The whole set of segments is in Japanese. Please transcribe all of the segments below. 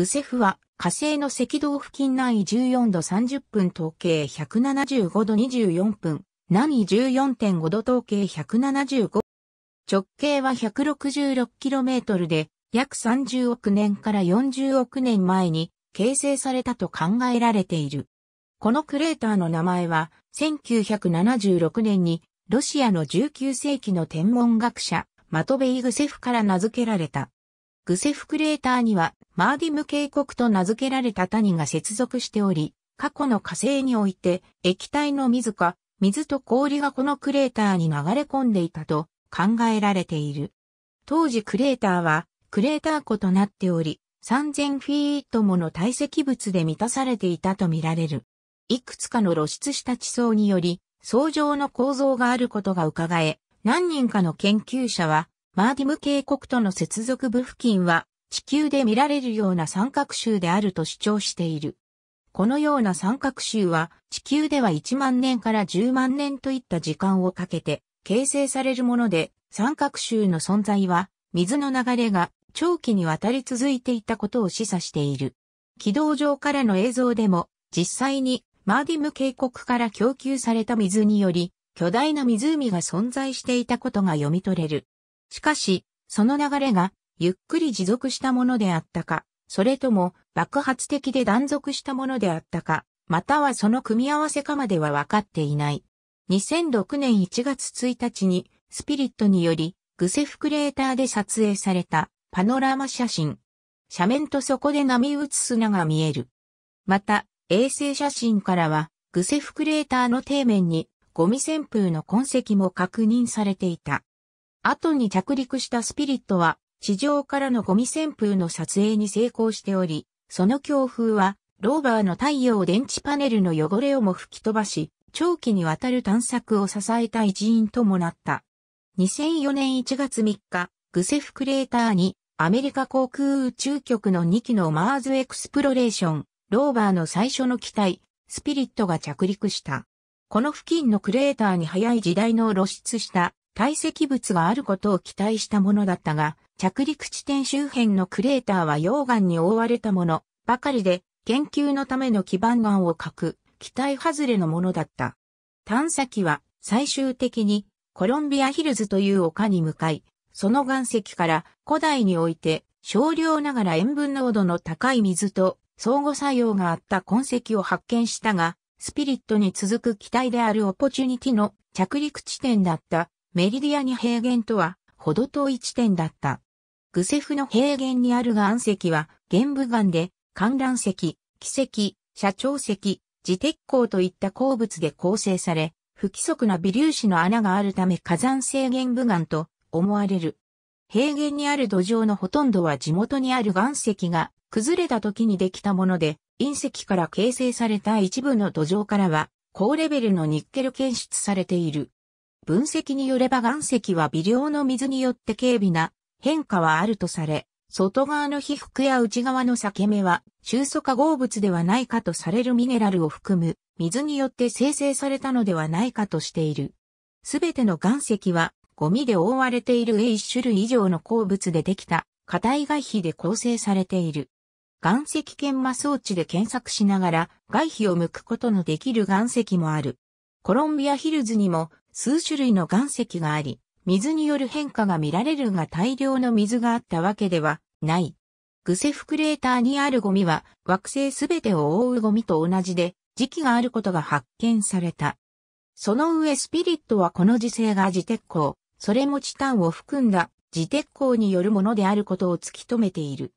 グセフは火星の赤道付近南緯14度30分統計175度24分、南緯14.5度統計175直径は 166km で約30億年から40億年前に形成されたと考えられている。このクレーターの名前は1976年にロシアの19世紀の天文学者マトベイ・グセフから名付けられた。グセフクレーターにはマーディム渓谷と名付けられた谷が接続しており、過去の火星において液体の水か、水と氷がこのクレーターに流れ込んでいたと考えられている。当時クレーターはクレーター湖となっており、3000フィートもの堆積物で満たされていたとみられる。いくつかの露出した地層により、層状の構造があることが伺え、何人かの研究者は、マーディム渓谷との接続部付近は地球で見られるような三角州であると主張している。このような三角州は地球では1万年から10万年といった時間をかけて形成されるもので三角州の存在は水の流れが長期にわたり続いていたことを示唆している。軌道上からの映像でも実際にマーディム渓谷から供給された水により巨大な湖が存在していたことが読み取れる。しかし、その流れがゆっくり持続したものであったか、それとも爆発的で断続したものであったか、またはその組み合わせかまでは分かっていない。2006年1月1日にスピリットによりグセフクレーターで撮影されたパノラマ写真。斜面とそこで波打つ砂が見える。また、衛星写真からはグセフクレーターの底面にゴミ旋風の痕跡も確認されていた。後に着陸したスピリットは地上からのゴミ旋風の撮影に成功しており、その強風は、ローバーの太陽電池パネルの汚れをも吹き飛ばし、長期にわたる探索を支えた一員ともなった。2004年1月3日、グセフクレーターにアメリカ航空宇宙局の2機のマーズエクスプロレーション、ローバーの最初の機体、スピリットが着陸した。この付近のクレーターに早い時代の露出した堆積物があることを期待したものだったが、着陸地点周辺のクレーターは溶岩に覆われたものばかりで、研究のための基盤岩を欠く、期待外れのものだった。探査機は最終的にコロンビアヒルズという丘に向かい、その岩石から古代において少量ながら塩分濃度の高い水と相互作用があった痕跡を発見したが、スピリットに続く機体であるオポチュニティの着陸地点だったメリディアニ平原とは程遠い地点だった。グセフの平原にある岩石は、玄武岩で、観覧石、奇石、社長石、自鉄鋼といった鉱物で構成され、不規則な微粒子の穴があるため火山性玄武岩と思われる。平原にある土壌のほとんどは地元にある岩石が崩れた時にできたもので、隕石から形成された一部の土壌からは、高レベルのニッケル検出されている。分析によれば岩石は微量の水によって軽微な変化はあるとされ、外側の被覆や内側の裂け目は、中素化合物ではないかとされるミネラルを含む、水によって生成されたのではないかとしている。すべての岩石は、ゴミで覆われている A1 種類以上の鉱物でできた、硬い外皮で構成されている。岩石研磨装置で検索しながら、外皮を剥くことのできる岩石もある。コロンビアヒルズにも、数種類の岩石があり、水による変化が見られるが大量の水があったわけではない。グセフクレーターにあるゴミは惑星すべてを覆うゴミと同じで時期があることが発見された。その上スピリットはこの時性が磁鉄鋼、それもチタンを含んだ磁鉄鋼によるものであることを突き止めている。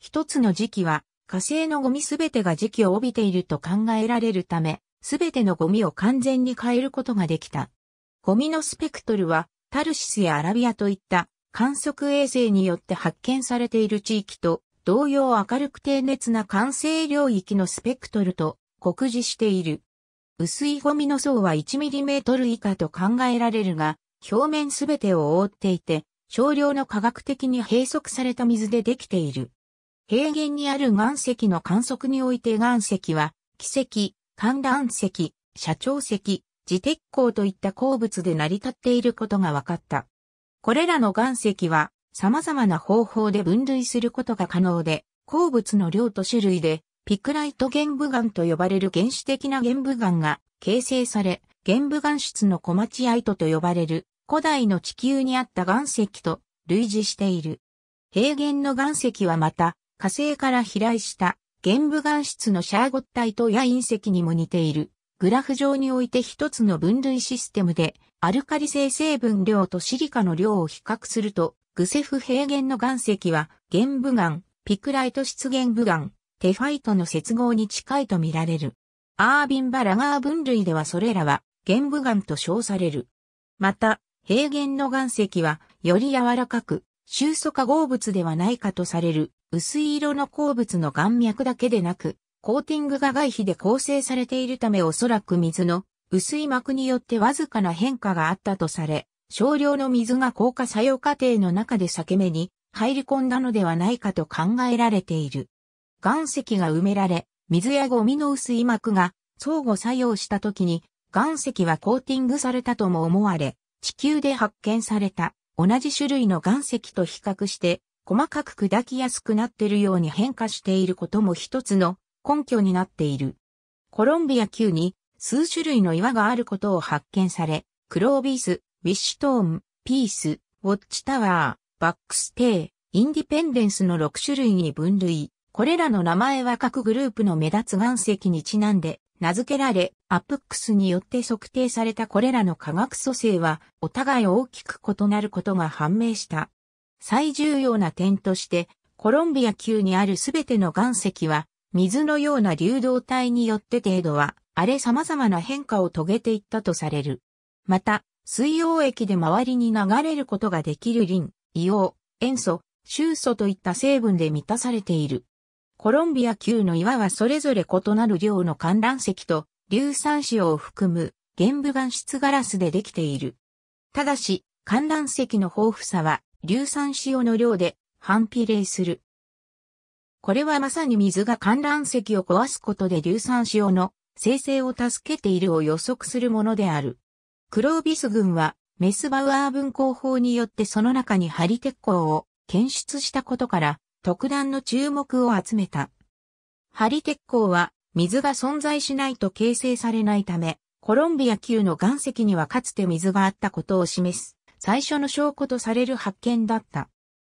一つの時期は火星のゴミすべてが時期を帯びていると考えられるため、すべてのゴミを完全に変えることができた。ゴミのスペクトルはタルシスやアラビアといった観測衛星によって発見されている地域と同様明るく低熱な完成領域のスペクトルと酷似している。薄いゴミの層は 1mm 以下と考えられるが、表面すべてを覆っていて、少量の科学的に閉塞された水でできている。平原にある岩石の観測において岩石は、奇石、観覧石、社長石、自鉄鉱といった鉱物で成り立っていることが分かった。これらの岩石は様々な方法で分類することが可能で、鉱物の量と種類で、ピクライト玄武岩と呼ばれる原始的な玄武岩が形成され、玄武岩質の小町アイトと呼ばれる古代の地球にあった岩石と類似している。平原の岩石はまた火星から飛来した玄武岩質のシャーゴッタイトや隕石にも似ている。グラフ上において一つの分類システムで、アルカリ性成分量とシリカの量を比較すると、グセフ平原の岩石は、玄武岩、ピクライト湿原武岩、テファイトの接合に近いと見られる。アービンバラガー分類ではそれらは、玄武岩と称される。また、平原の岩石は、より柔らかく、収素化合物ではないかとされる、薄い色の鉱物の岩脈だけでなく、コーティングが外皮で構成されているためおそらく水の薄い膜によってわずかな変化があったとされ、少量の水が硬化作用過程の中で裂け目に入り込んだのではないかと考えられている。岩石が埋められ、水やゴミの薄い膜が相互作用した時に岩石はコーティングされたとも思われ、地球で発見された同じ種類の岩石と比較して細かく砕きやすくなっているように変化していることも一つの根拠になっている。コロンビア級に数種類の岩があることを発見され、クロービース、ウィッシュトーン、ピース、ウォッチタワー、バックステイ、インディペンデンスの6種類に分類。これらの名前は各グループの目立つ岩石にちなんで名付けられ、アプックスによって測定されたこれらの化学組成はお互い大きく異なることが判明した。最重要な点として、コロンビア級にあるすべての岩石は水のような流動体によって程度は、荒れ様々な変化を遂げていったとされる。また、水溶液で周りに流れることができるリン、硫黄、塩素、臭素といった成分で満たされている。コロンビア級の岩はそれぞれ異なる量の観覧石と硫酸塩を含む玄武岩質ガラスでできている。ただし、観覧石の豊富さは硫酸塩の量で反比例する。これはまさに水が観覧席を壊すことで硫酸塩の生成を助けているを予測するものである。クロービス群はメスバウアー分工法によってその中にハリ鉄鋼を検出したことから特段の注目を集めた。ハリ鉄鋼は水が存在しないと形成されないため、コロンビア級の岩石にはかつて水があったことを示す最初の証拠とされる発見だった。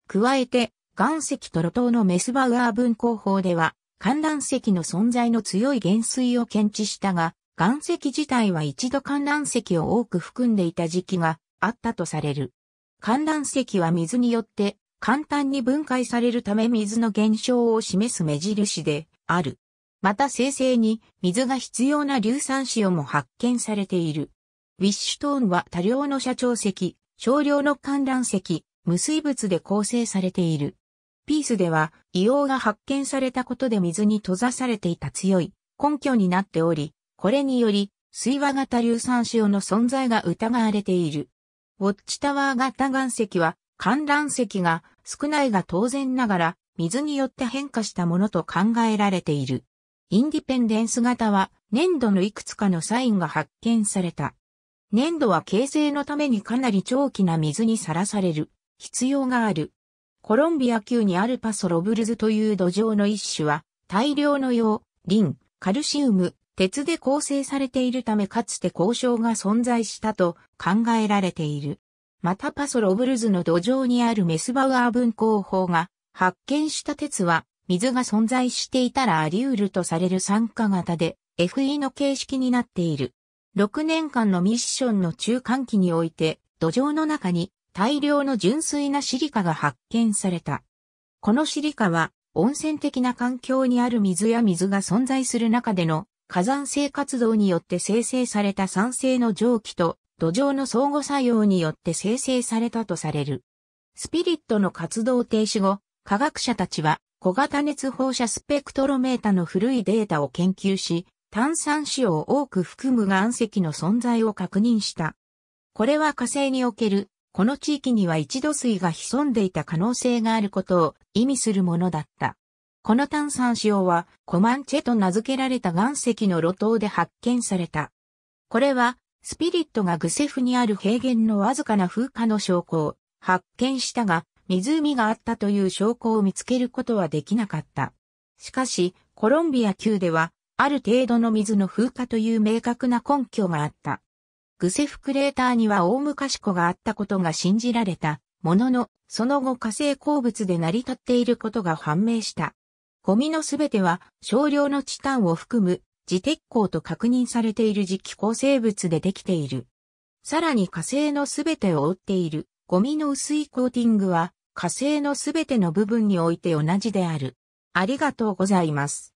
加えて、岩石と路頭のメスバウアー分工法では、観覧石の存在の強い減衰を検知したが、岩石自体は一度観覧石を多く含んでいた時期があったとされる。観覧石は水によって簡単に分解されるため水の減少を示す目印である。また生成に水が必要な硫酸塩も発見されている。ウィッシュトーンは多量の社長石、少量の観覧石、無水物で構成されている。ピースでは硫黄が発見されたことで水に閉ざされていた強い根拠になっており、これにより水和型硫酸塩の存在が疑われている。ウォッチタワー型岩石は観覧石が少ないが当然ながら水によって変化したものと考えられている。インディペンデンス型は粘土のいくつかのサインが発見された。粘土は形成のためにかなり長期な水にさらされる必要がある。コロンビア級にアルパソロブルズという土壌の一種は、大量の硫リン、カルシウム、鉄で構成されているためかつて交渉が存在したと考えられている。またパソロブルズの土壌にあるメスバウアー分工法が発見した鉄は水が存在していたらあり得るとされる酸化型で FE の形式になっている。6年間のミッションの中間期において土壌の中に大量の純粋なシリカが発見された。このシリカは温泉的な環境にある水や水が存在する中での火山性活動によって生成された酸性の蒸気と土壌の相互作用によって生成されたとされる。スピリットの活動停止後、科学者たちは小型熱放射スペクトロメータの古いデータを研究し、炭酸子を多く含む岩石の存在を確認した。これは火星におけるこの地域には一度水が潜んでいた可能性があることを意味するものだった。この炭酸塩はコマンチェと名付けられた岩石の路頭で発見された。これはスピリットがグセフにある平原のわずかな風化の証拠を発見したが、湖があったという証拠を見つけることはできなかった。しかし、コロンビア級では、ある程度の水の風化という明確な根拠があった。グセフクレーターには大昔子があったことが信じられた、ものの、その後火星鉱物で成り立っていることが判明した。ゴミのすべては少量のチタンを含む磁鉄鋼と確認されている磁気構成物でできている。さらに火星のすべてを覆っているゴミの薄いコーティングは火星のすべての部分において同じである。ありがとうございます。